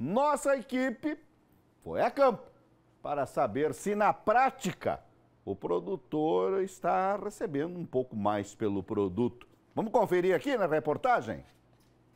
Nossa equipe foi a campo para saber se na prática o produtor está recebendo um pouco mais pelo produto. Vamos conferir aqui na reportagem?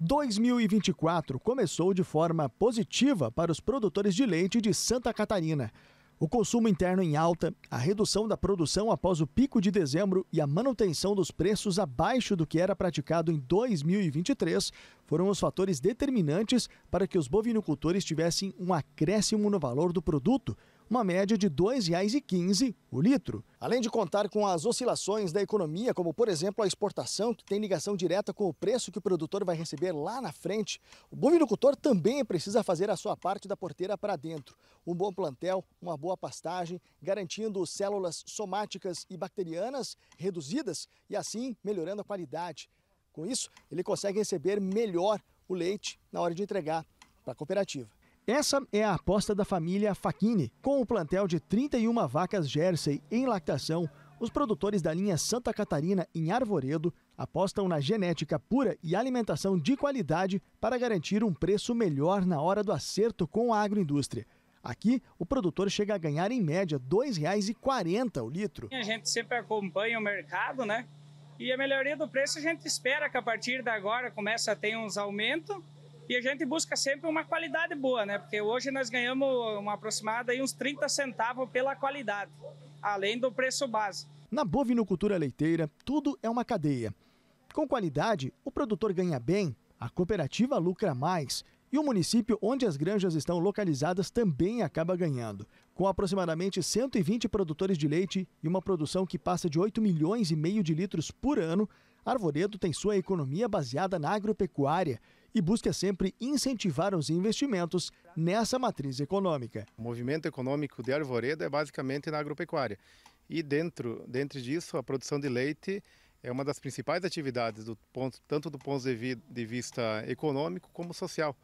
2024 começou de forma positiva para os produtores de leite de Santa Catarina. O consumo interno em alta, a redução da produção após o pico de dezembro e a manutenção dos preços abaixo do que era praticado em 2023 foram os fatores determinantes para que os bovinocultores tivessem um acréscimo no valor do produto uma média de R$ 2,15 o litro. Além de contar com as oscilações da economia, como por exemplo a exportação, que tem ligação direta com o preço que o produtor vai receber lá na frente, o bovinocultor também precisa fazer a sua parte da porteira para dentro. Um bom plantel, uma boa pastagem, garantindo células somáticas e bacterianas reduzidas e assim melhorando a qualidade. Com isso, ele consegue receber melhor o leite na hora de entregar para a cooperativa. Essa é a aposta da família Faquini, Com o plantel de 31 vacas Jersey em lactação, os produtores da linha Santa Catarina em Arvoredo apostam na genética pura e alimentação de qualidade para garantir um preço melhor na hora do acerto com a agroindústria. Aqui, o produtor chega a ganhar em média R$ 2,40 o litro. A gente sempre acompanha o mercado, né? E a melhoria do preço a gente espera que a partir de agora comece a ter uns aumentos e a gente busca sempre uma qualidade boa, né? Porque hoje nós ganhamos uma aproximada aí uns 30 centavos pela qualidade, além do preço base. Na bovinocultura leiteira, tudo é uma cadeia. Com qualidade, o produtor ganha bem, a cooperativa lucra mais e o município onde as granjas estão localizadas também acaba ganhando com aproximadamente 120 produtores de leite e uma produção que passa de 8 milhões e meio de litros por ano, Arvoredo tem sua economia baseada na agropecuária e busca sempre incentivar os investimentos nessa matriz econômica. O movimento econômico de Arvoredo é basicamente na agropecuária. E dentro, dentro disso, a produção de leite é uma das principais atividades, do ponto, tanto do ponto de vista econômico como social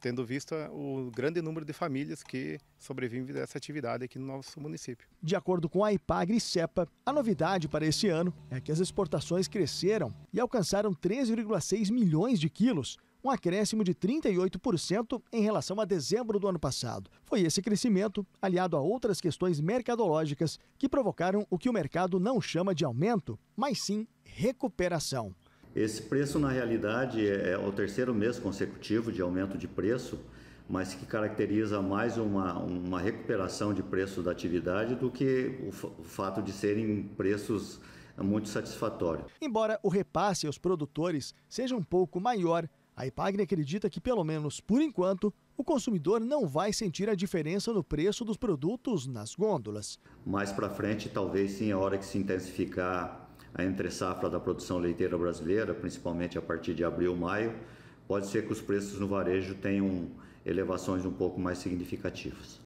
tendo visto eh, o grande número de famílias que sobrevivem dessa atividade aqui no nosso município. De acordo com a IPAGRI e CEPA, a novidade para este ano é que as exportações cresceram e alcançaram 3,6 milhões de quilos, um acréscimo de 38% em relação a dezembro do ano passado. Foi esse crescimento, aliado a outras questões mercadológicas, que provocaram o que o mercado não chama de aumento, mas sim recuperação. Esse preço, na realidade, é, é o terceiro mês consecutivo de aumento de preço, mas que caracteriza mais uma, uma recuperação de preço da atividade do que o, o fato de serem preços muito satisfatórios. Embora o repasse aos produtores seja um pouco maior, a Ipagre acredita que, pelo menos por enquanto, o consumidor não vai sentir a diferença no preço dos produtos nas gôndolas. Mais para frente, talvez sim, a é hora que se intensificar a entre-safra da produção leiteira brasileira, principalmente a partir de abril, maio, pode ser que os preços no varejo tenham elevações um pouco mais significativas.